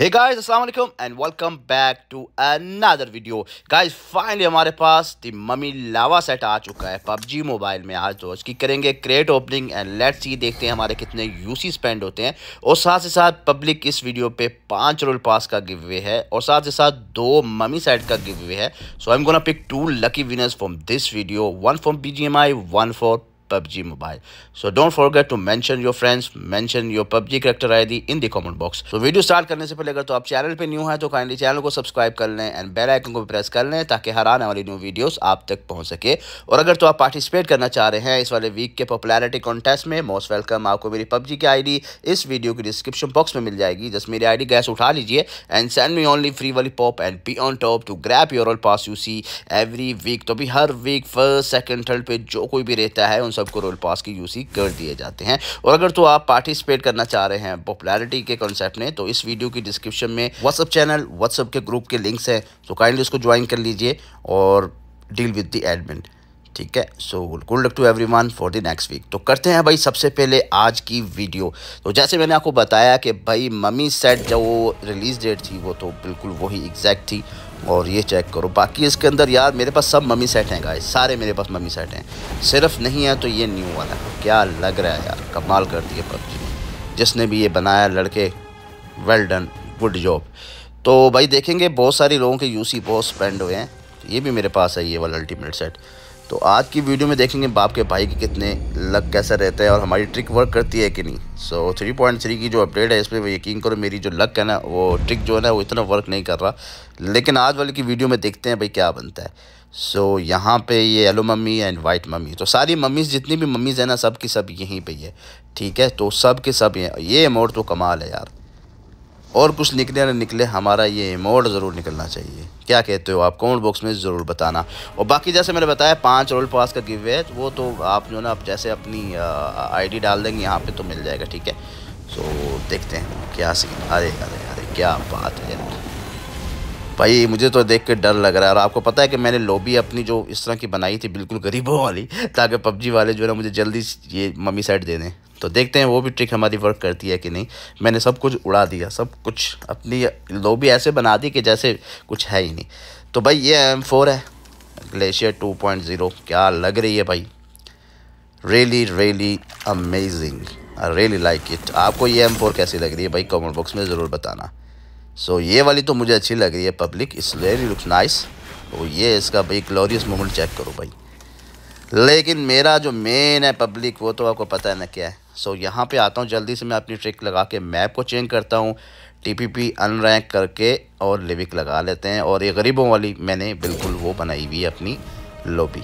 हे guys अस्सलाम वालेकुम and welcome back to another video guys finally हमारे पास दी मम्मी लावा सेट आ चुका है पबजी मोबाइल में आज तो इसकी करेंगे crate opening and let's see देखते हैं हमारे कितने यूसी स्पेंड होते हैं और साथ ही साथ पब्लिक इस वीडियो पे पांच रोल पास का गिव वे है और साथ ही साथ दो मम्मी सेट का गिव वे है so I am gonna pick two lucky winners from this video one from B G M I one for PUBG Mobile. So don't forget to mention your friends, mention your PUBG character ID in the comment box. So video start करने से पहले अगर तो आप channel पे new हैं तो kindly channel को सब्सक्राइब कर लें एंड बेल आइकन को भी प्रेस कर लें ताकि हर आने वाली न्यू वीडियोस आप तक पहुंच सके और अगर तो आप पार्टिसिपेट करना चाह रहे हैं इस वाले वीक के पॉपुलैरिटी कॉन्टेस्ट में मोस्ट वेलकम आपको मेरी PUBG की ID इस वीडियो की डिस्क्रिप्शन बॉक्स में मिल जाएगी जस्ट मेरी आईडी गैस उठा लीजिए and send me only free वाली pop and be on top to grab your all pass you see every week तो भी हर वीक फर्स्ट सेकेंड थर्ड पे जो कोई भी रहता है उन सबको रोल पास की ही कर दिए जाते हैं और अगर तो आप पार्टिसिपेट करना चाह रहे हैं पॉपुलैरिटी के कॉन्सेप्ट में तो इस वीडियो की डिस्क्रिप्शन में व्हाट्सअप चैनल व्हाट्सअप के ग्रुप के लिंक्स हैं तो काइंडली उसको ज्वाइन कर लीजिए और डील विद द एडमिन ठीक है so good luck to everyone for the next week तो करते हैं भाई सबसे पहले आज की वीडियो तो जैसे मैंने आपको बताया कि भाई मम्मी सेट जो रिलीज़ डेट थी वो तो बिल्कुल वही एग्जैक्ट थी और ये चेक करो बाकी इसके अंदर यार मेरे पास सब मम्मी सेट हैं गाइस सारे मेरे पास मम्मी सेट हैं सिर्फ नहीं है तो ये न्यू वाला है क्या लग रहा है यार कमाल कर दिया पबजी ने जिसने भी ये बनाया लड़के वेल डन गुड जॉब तो भाई देखेंगे बहुत सारे लोगों के यूसी बहुत स्पेंड हुए हैं तो ये भी मेरे पास है ये वाला अल्टीमेट सेट तो आज की वीडियो में देखेंगे बाप के भाई के कितने लक कैसे रहते हैं और हमारी ट्रिक वर्क करती है कि नहीं सो थ्री पॉइंट थ्री की जो अपडेट है इसमें यकीन करो मेरी जो लक है ना वो ट्रिक जो है ना वो इतना वर्क नहीं कर रहा लेकिन आज वाले की वीडियो में देखते हैं भाई क्या बनता है सो so, यहाँ पे ये yellow mummy and white mummy तो सारी मम्मीज़ जितनी भी मम्मीज़ हैं ना सब की सब यहीं पे है ठीक है तो सब के सब ये ये अमाउंट तो कमाल है यार और कुछ निकले ना निकले हमारा ये इमोट ज़रूर निकलना चाहिए क्या कहते हो आप कमेंट बॉक्स में ज़रूर बताना और बाकी जैसे मैंने बताया पाँच रोल पास का गिव है वो तो आप जो ना आप जैसे अपनी आईडी डाल देंगे यहाँ पे तो मिल जाएगा ठीक है सो देखते हैं क्या सीन अरे अरे अरे क्या बात है यार भाई मुझे तो देख के डर लग रहा है और आपको पता है कि मैंने लॉबी अपनी जो इस तरह की बनाई थी बिल्कुल गरीबों वाली ताकि पबजी वाले जो है ना मुझे जल्दी ये मम्मी सेट दे दें तो देखते हैं वो भी ट्रिक हमारी वर्क करती है कि नहीं मैंने सब कुछ उड़ा दिया सब कुछ अपनी भी ऐसे बना दी कि जैसे कुछ है ही नहीं तो भाई ये एम फोर है ग्लेशियर टू पॉइंट ज़ीरो क्या लग रही है भाई really really amazing I really like it आपको ये एम फोर कैसी लग रही है भाई कॉमेंट बॉक्स में ज़रूर बताना सो so, ये वाली तो मुझे अच्छी लग रही है पब्लिक इस वेरी लुक्स नाइस और ये इसका भाई ग्लोरियस मोमेंट चेक करो भाई लेकिन मेरा जो मेन है पब्लिक वो तो आपको पता है ना क्या है सो यहाँ पे आता हूँ जल्दी से मैं अपनी ट्रिक लगा के मैप को चेंज करता हूँ टी पी पी अनरैंक करके और लिविक लगा लेते हैं और ये गरीबों वाली मैंने बिल्कुल वो बनाई हुई है अपनी लोबी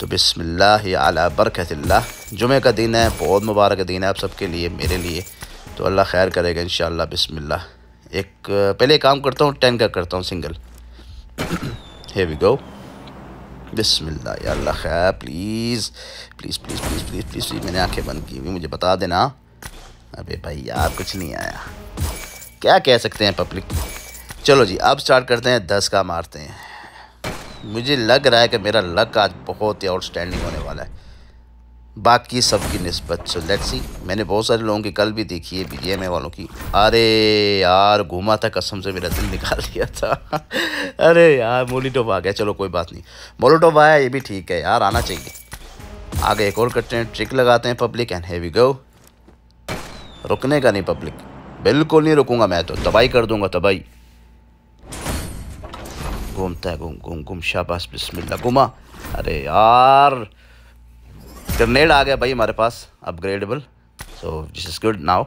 तो बिसमिल्ल आला जुमे का दिन है बहुत मुबारक दिन है आप सबके लिए मेरे लिए तो अल्लाह खैर करेगा इन बिस्मिल्लाह एक पहले काम करता हूँ टेन का करता हूँ सिंगल हे वी गो बिस्मिल्लाह या अल्लाह खैर please please please please please please please मैंने आंखें बंद की हुई मुझे बता देना अबे भाई यार कुछ नहीं आया क्या कह सकते हैं पब्लिक चलो जी अब स्टार्ट करते हैं दस का मारते हैं मुझे लग रहा है कि मेरा लक आज बहुत ही आउटस्टैंडिंग होने वाला है बाकी सबकी नस्बत सो लेट सी मैंने बहुत सारे लोगों की कल भी देखी है बी एम ए वालों की अरे यार घूमा था कसम से मेरा दिल निकाल लिया था अरे यार मोलिटोप आ गया चलो कोई बात नहीं मोलिटोप आया ये भी ठीक है यार आना चाहिए आगे एक और करते हैं ट्रिक लगाते हैं पब्लिक एंड हैवी गो रुकने का नहीं पब्लिक बिल्कुल नहीं रुकूंगा मैं तो तबाही कर दूंगा तबाही घूमता है घूम घूम घूम शाबाश बिस्मिल्लाह घुमा अरे यार ग्रनेड आ गया भाई हमारे पास upgradable so this is good now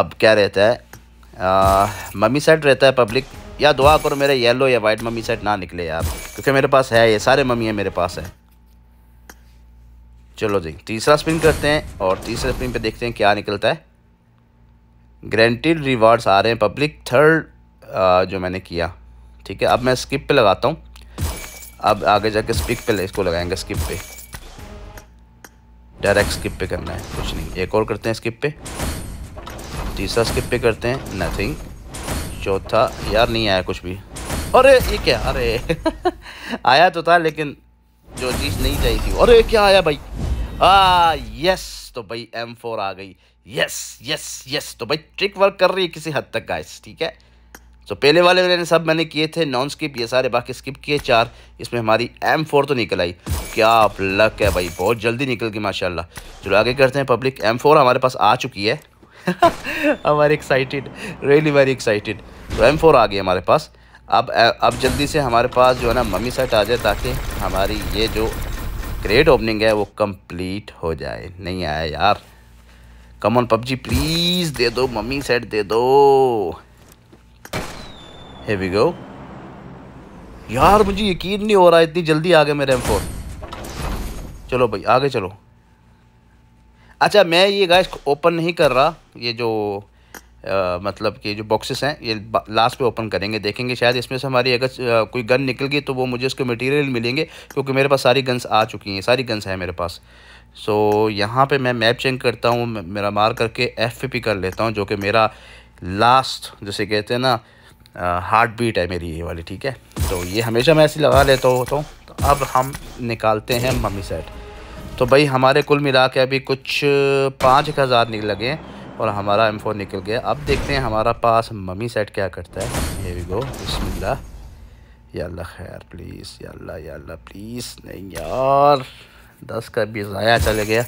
अब क्या रहता है मम्मी सेट रहता है पब्लिक या दुआ करो मेरे येलो या वाइट मम्मी सेट ना निकले यार क्योंकि मेरे पास है ये सारे मम्मी है मेरे पास है चलो जी तीसरा स्पिन करते हैं और तीसरे स्पिन पे देखते हैं क्या निकलता है ग्रेंटेड रिवार्ड्स आ रहे हैं पब्लिक थर्ड जो मैंने किया ठीक है अब मैं स्किप पे लगाता हूँ अब आगे जाके स्पिक पे इसको लगाएंगे स्किप पे डायरेक्ट स्किप पे करना है कुछ नहीं एक और करते हैं स्किप पे तीसरा स्किप पे करते हैं नथिंग चौथा यार नहीं आया कुछ भी अरे ये क्या अरे आया तो था लेकिन जो चीज़ नहीं चाहिए थी अरे क्या आया भाई आ यस तो भाई M4 आ गई यस यस यस तो भाई ट्रिक वर्क कर रही है किसी हद तक गाइस ठीक है सो पहले वाले मैंने सब मैंने किए थे नॉन स्किप ये सारे बाकी स्किप किए चार इसमें हमारी एम फोर तो निकल आई क्या लक है भाई बहुत जल्दी निकल गई माशाल्लाह चलो आगे करते हैं पब्लिक एम फोर हमारे पास आ चुकी है हमारे एक्साइटेड रियली वेरी एक्साइटेड तो एम फोर आ गई हमारे पास अब अब जल्दी से हमारे पास जो है ना मम्मी सेट आ जाए ताकि हमारी ये जो ग्रेट ओपनिंग है वो कम्प्लीट हो जाए नहीं आया यार कमॉन पबजी प्लीज़ दे दो मम्मी सेट दे दो here we go यार मुझे यकीन नहीं हो रहा इतनी जल्दी आ गए मेरे एम फोर चलो भाई आगे चलो अच्छा मैं ये गाइस ओपन नहीं कर रहा ये जो आ, मतलब कि जो बॉक्सेस हैं ये लास्ट पे ओपन करेंगे देखेंगे शायद इसमें से हमारी अगर कोई गन निकल गई तो वो मुझे उसके मटेरियल मिलेंगे क्योंकि मेरे पास सारी गन्स आ चुकी हैं सारी गन्स हैं मेरे पास सो so, यहाँ पे मैं मैप चेंज करता हूँ मेरा मार करके एफ कर लेता हूँ जो कि मेरा लास्ट जैसे कहते हैं ना हार्ट बीट है मेरी ये वाली ठीक है तो ये हमेशा मैं ऐसी लगा लेता होता हूँ तो अब हम निकालते हैं मम्मी सेट तो भाई हमारे कुल मिला के अभी कुछ पाँच एक हज़ार निकल गए और हमारा एम फोर निकल गया अब देखते हैं हमारा पास मम्मी सेट क्या करता है ये भी गो बसमिल्ला याल्ला खैर प्लीज़ या अल्लाह प्लीज़ नहीं यार दस का भी ज़ाया चले गया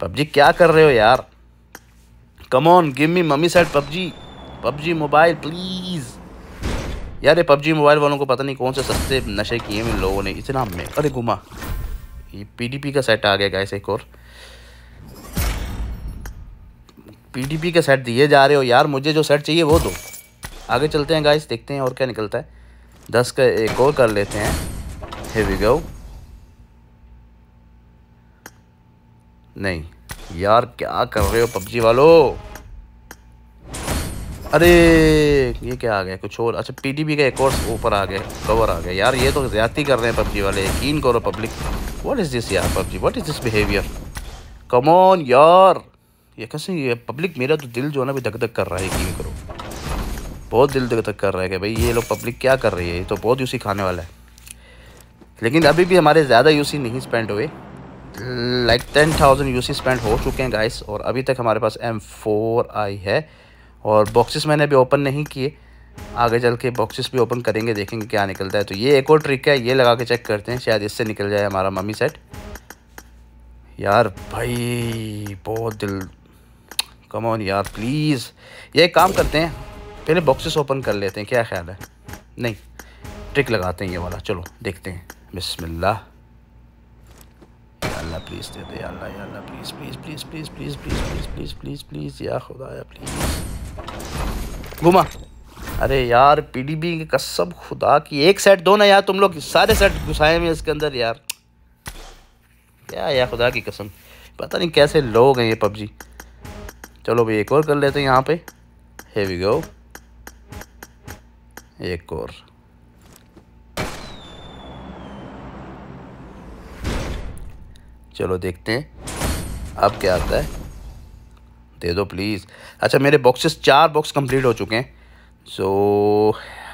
पबजी क्या कर रहे हो यार come on give me mummy set PUBG PUBG mobile please यार ये पबजी मोबाइल वालों को पता नहीं कौन से सस्ते नशे किए हैं इन लोगों ने इतना में अरे घुमा ये पीडीपी का सेट आ गया गैस एक और पीडीपी का सेट दिए जा रहे हो यार मुझे जो सेट चाहिए वो दो आगे चलते हैं गाइस देखते हैं और क्या निकलता है दस का एक और कर लेते हैं हेवी गो नहीं यार क्या कर रहे हो पबजी वालों अरे ये क्या आ गया कुछ और अच्छा पीडीबी का एक और ऊपर आ गया कवर आ गया यार ये तो ज़्यादा कर रहे हैं पबजी वाले यकीन करो पब्लिक व्हाट इज़ दिस यार PUBG what is this behaviour come on यार ये कैसे ये पब्लिक मेरा तो दिल जो है ना अभी धक धक कर रहा है यकीन करो बहुत दिल धक धक कर रहा है कि भाई ये लोग पब्लिक क्या कर रही है ये तो बहुत यूसी खाने वाला है लेकिन अभी भी हमारे ज़्यादा यूसी नहीं स्पेंड हुए like ten thousand UC spend हो चुके हैं गाइस और अभी तक हमारे पास एम फोर आई है और बॉक्सेस मैंने अभी ओपन नहीं किए आगे चल के बॉक्सेस भी ओपन करेंगे देखेंगे क्या निकलता है तो ये एक और ट्रिक है ये लगा के चेक करते हैं शायद इससे निकल जाए हमारा मम्मी सेट यार भाई बहुत दिल कम ऑन यार प्लीज़ ये काम करते हैं पहले बॉक्सेस ओपन कर लेते हैं क्या ख्याल है नहीं ट्रिक लगाते हैं ये वाला चलो देखते हैं बिसमिल्ला अल्लाह प्लीज़ दे दे अल्लाह अल्लाह please please please please please please please please please या खुदा या प्लीज़ घुमा अरे यार पीडीबी की कसम खुदा की एक सेट दो ना यार तुम लोग सारे सेट घुसाए हुए इसके अंदर यार क्या यार खुदा की कसम पता नहीं कैसे लोग हैं ये पबजी चलो भाई एक और कर लेते हैं यहाँ पे हैवी गो एक और चलो देखते हैं अब क्या आता है दे दो प्लीज़ अच्छा मेरे बॉक्सेस चार बॉक्स कंप्लीट हो चुके हैं सो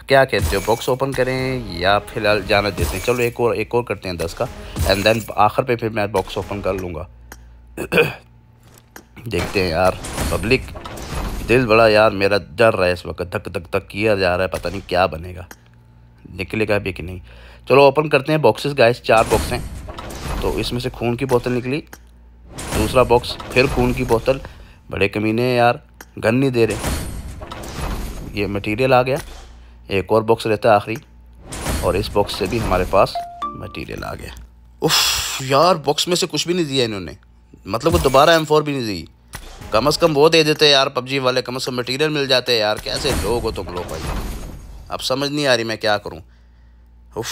क्या कहते हो बॉक्स ओपन करें या फिलहाल जाना देते हैं चलो एक और एक और करते हैं दस का एंड देन आखिर पे फिर मैं बॉक्स ओपन कर लूँगा देखते हैं यार पब्लिक दिल बड़ा यार मेरा डर रहा है इस वक्त धक धक धक किया जा रहा है पता नहीं क्या बनेगा निकलेगा भी कि नहीं चलो ओपन करते हैं बॉक्सेस गाइस चार बॉक्स हैं तो इसमें से खून की बोतल निकली दूसरा बॉक्स फिर खून की बोतल बड़े कमीने हैं यार गन नहीं दे रहे ये मटेरियल आ गया एक और बॉक्स रहता है आखिरी और इस बॉक्स से भी हमारे पास मटेरियल आ गया उफ यार बॉक्स में से कुछ भी नहीं दिया इन्होंने मतलब वो दोबारा एम फोर भी नहीं दी कम अज़ कम वो दे देते यार पबजी वाले कम अज़ कम मटीरियल मिल जाते हैं यार कैसे लोग हो तुम लोग भाई अब समझ नहीं आ रही मैं क्या करूँ उफ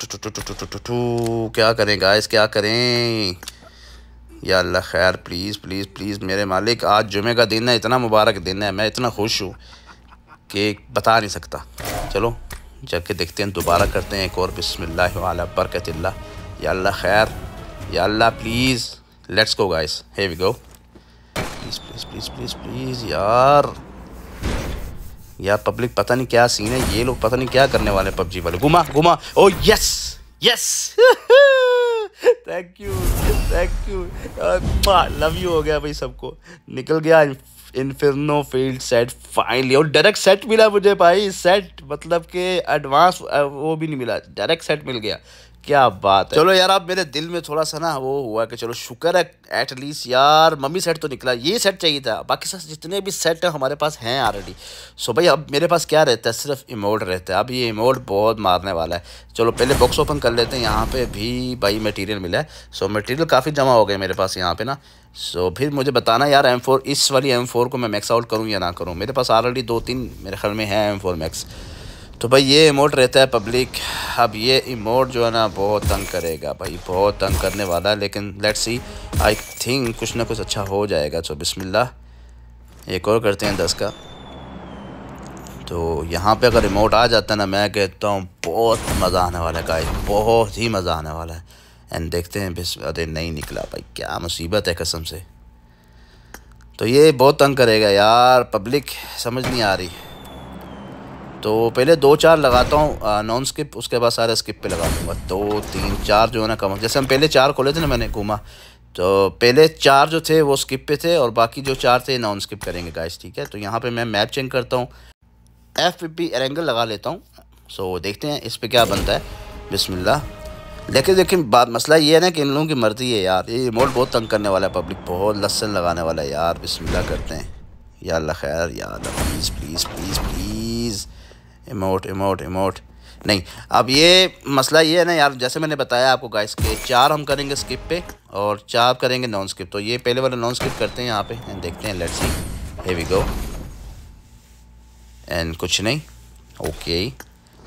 टू टू टू टू टू टू टू क्या करें गाइस क्या करें या अल्लाह खैर प्लीज़ प्लीज़ प्लीज़ मेरे मालिक आज जुमे का दिन है इतना मुबारक दिन है मैं इतना खुश हूँ कि बता नहीं सकता चलो जब के देखते हैं दोबारा करते हैं एक और बिसमिल्ल बरकत या अल्लाह खैर या अल्लाह please let's go guys hey we go please please please please please यार यार पब्लिक पता नहीं क्या सीन है ये लोग पता नहीं क्या करने वाले पबजी वाले घुमा घुमा oh yes yes thank you thank you love you हो गया भाई सबको निकल गया इन्फिनो फील्ड सेट फाइनली और डायरेक्ट सेट मिला मुझे भाई सेट मतलब के एडवांस वो भी नहीं मिला डायरेक्ट सेट मिल गया क्या बात है चलो यार आप मेरे दिल में थोड़ा सा ना वो हुआ कि चलो शुक्र है एटलीस्ट यार मम्मी सेट तो निकला ये सेट चाहिए था बाकी सब जितने भी सेट हैं हमारे पास हैं ऑलरेडी सो भाई अब मेरे पास क्या रहता है सिर्फ इमोट रहता है अब ये इमोट बहुत मारने वाला है चलो पहले बॉक्स ओपन कर लेते हैं यहाँ पे भी भाई मटीरियल मिला है सो मटीरियल काफ़ी जमा हो गया मेरे पास यहाँ पे ना सो so, फिर मुझे बताना यार एम इस वाली एम फोर को मैं मैक्स आउट करूँ या ना करूँ मेरे पास ऑलरेडी दो तीन मेरे ख्याल में है एम फोर मैक्स तो भाई ये इमोट रहता है पब्लिक अब ये इमोट जो है ना बहुत तंग करेगा भाई बहुत तंग करने वाला है लेकिन लेट्स सी आई थिंक कुछ ना कुछ अच्छा हो जाएगा तो बिसमिल्ला एक और करते हैं दस का तो यहाँ पे अगर रिमोट आ जाता है ना मैं कहता हूँ बहुत मज़ा आने वाला है गाय बहुत ही मज़ा आने वाला है एंड देखते हैं बस अरे नहीं निकला भाई क्या मुसीबत है कसम से तो ये बहुत तंग करेगा यार पब्लिक समझ नहीं आ रही तो पहले दो चार लगाता हूँ नॉन स्किप उसके बाद सारे स्किप पे लगा दूँगा दो तीन चार जो है ना कम जैसे हम पहले चार खोले थे ना मैंने घूमा तो पहले चार जो थे वो स्किप पे थे और बाकी जो चार थे नॉन स्किप करेंगे गाइस ठीक है तो यहाँ पे मैं मैप चेंज करता हूँ एफ पी एंगल लगा लेता हूँ सो देखते हैं इस पर क्या बनता है बिसमिल्ला लेकिन देखिए बात मसला ये है ना कि इन लोगों की मर्जी है यार ये रिमोट बहुत तंग करने वाला है पब्लिक बहुत लसन लगाने वाला है यार बिस्मिल्लाह करते हैं या अल्लाह खैर यार please please please please emote emote emote नहीं अब ये मसला ये है ना यार जैसे मैंने बताया आपको गाइस के चार हम करेंगे स्किप पे और चार करेंगे नॉन स्किप तो ये पहले वाला नॉन स्किप करते हैं यहाँ पे एंड देखते हैं let's see hey we go and कुछ नहीं ओके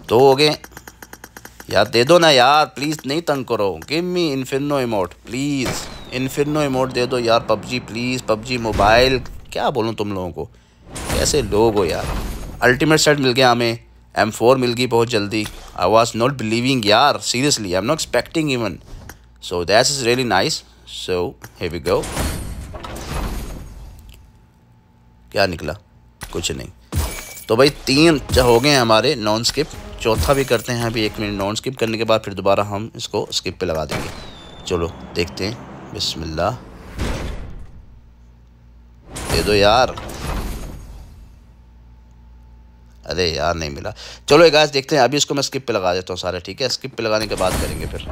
तो हो गए यार दे दो ना यार प्लीज़ नहीं तंग करो गिव मी इन्फिनो इमोट प्लीज़ इन्फिनो इमोट दे दो यार पबजी प्लीज़ पबजी मोबाइल क्या बोलूँ तुम लोगों को कैसे लोग हो यार अल्टीमेट सेट मिल गया हमें एम फोर मिल गई बहुत जल्दी आई वॉज नॉट बिलीविंग यार seriously I am not expecting even so that is really nice so है गो क्या निकला कुछ नहीं तो भाई तीन हो गए हमारे नॉन स्किप चौथा भी करते हैं अभी एक मिनट नॉन स्किप करने के बाद फिर दोबारा हम इसको स्किप पे लगा देंगे चलो देखते हैं बिस्मिल्लाह दे दो यार अरे यार नहीं मिला चलो एक गाज देखते हैं अभी इसको मैं स्किप पे लगा देता हूँ सारे ठीक है स्किप पे लगाने के बाद करेंगे फिर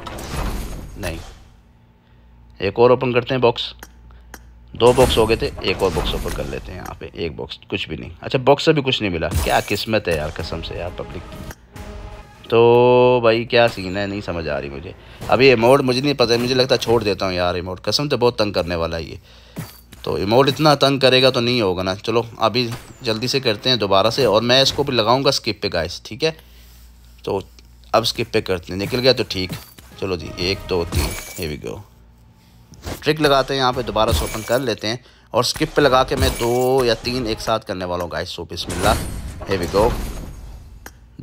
नहीं एक और ओपन करते हैं बॉक्स दो बॉक्स हो गए थे एक और बॉक्स ओपन कर लेते हैं यहाँ पे एक बॉक्स कुछ भी नहीं अच्छा बॉक्स से भी कुछ नहीं मिला क्या किस्मत है यार कसम से यार पब्लिक तो भाई क्या सीन है नहीं समझ आ रही मुझे अभी इमोट मुझे नहीं पता मुझे लगता छोड़ देता हूँ यार इमोट कसम तो बहुत तंग करने वाला है ये तो इमोट इतना तंग करेगा तो नहीं होगा ना चलो अभी जल्दी से करते हैं दोबारा से और मैं इसको भी लगाऊंगा स्किप पे गाइस ठीक है तो अब स्किप पे करते हैं निकल गया तो ठीक चलो जी एक दो तीन हेवी गो ट्रिक लगाते हैं यहाँ पर दोबारा से ओपन कर लेते हैं और स्किप पर लगा के मैं दो या तीन एक साथ करने वाला हूँ गाइस सो बिस्मिल्लाह हेवी गो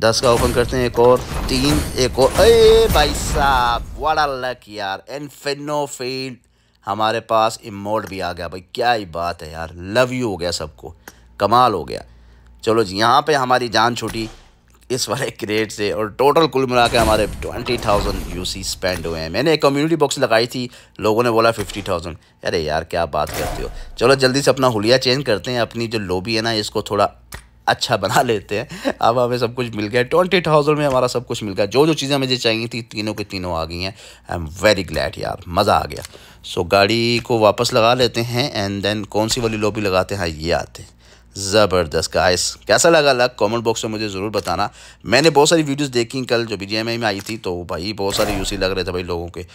दस का ओपन करते हैं एक और तीन एक और अरे भाई साहब वाला लक यार एंड फिनो फील्ड हमारे पास इमोट भी आ गया भाई क्या ही बात है यार लव यू हो गया सबको कमाल हो गया चलो जी यहाँ पे हमारी जान छूटी इस वाले क्रेट से और टोटल कुल मिला के हमारे twenty thousand you see spend हुए हैं मैंने एक कम्युनिटी बॉक्स लगाई थी लोगों ने बोला फिफ्टी थाउजेंड अरे यार क्या बात करते हो चलो जल्दी से अपना हुलिया चेंज करते हैं अपनी जो लोबी है ना इसको थोड़ा अच्छा बना लेते हैं अब हमें सब कुछ मिल गया ट्वेंटी थाउजेंड में हमारा सब कुछ मिल गया जो जो चीज़ें मुझे चाहिए थी तीनों के तीनों आ गई हैं आई एम वेरी ग्लैड यार मज़ा आ गया सो so, गाड़ी को वापस लगा लेते हैं एंड देन कौन सी वाली लोबी लगाते हैं हाँ, ये आते हैं ज़बरदस्त गाइस कैसा लगा लग कमेंट बॉक्स में मुझे ज़रूर बताना मैंने बहुत सारी वीडियोस देखी कल जो बी में आई थी तो भाई बहुत सारे यूसी लग रहे थे भाई लोगों के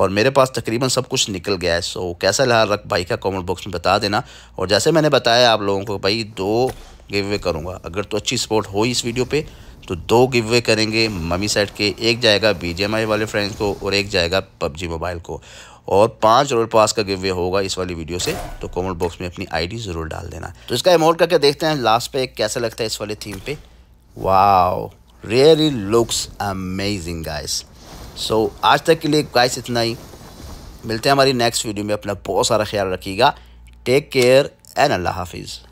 और मेरे पास तकरीबन सब कुछ निकल गया है सो कैसा लगा रख भाई का कमेंट बॉक्स में बता देना और जैसे मैंने बताया आप लोगों को भाई दो गिव अवे करूँगा अगर तो अच्छी सपोर्ट हो इस वीडियो पे तो दो गिव अवे करेंगे मम्मी सेट के एक जाएगा बी वाले फ्रेंड्स को और एक जाएगा पबजी मोबाइल को और पाँच रोल पास का गिव अवे होगा इस वाली वीडियो से तो कॉमेंट बॉक्स में अपनी आईडी ज़रूर डाल देना तो इसका अमाउंट करके देखते हैं लास्ट पे कैसा लगता है इस वाले थीम पे wow really looks amazing guys so आज तक के लिए गाइस इतना ही मिलते हैं हमारी नेक्स्ट वीडियो में अपना बहुत सारा ख्याल रखिएगा टेक केयर एंड अल्लाह हाफिज़